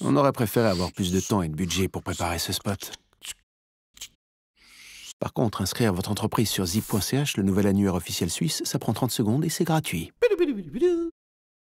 On aurait préféré avoir plus de temps et de budget pour préparer ce spot. Par contre, inscrire votre entreprise sur zip.ch, le nouvel annuaire officiel suisse, ça prend 30 secondes et c'est gratuit.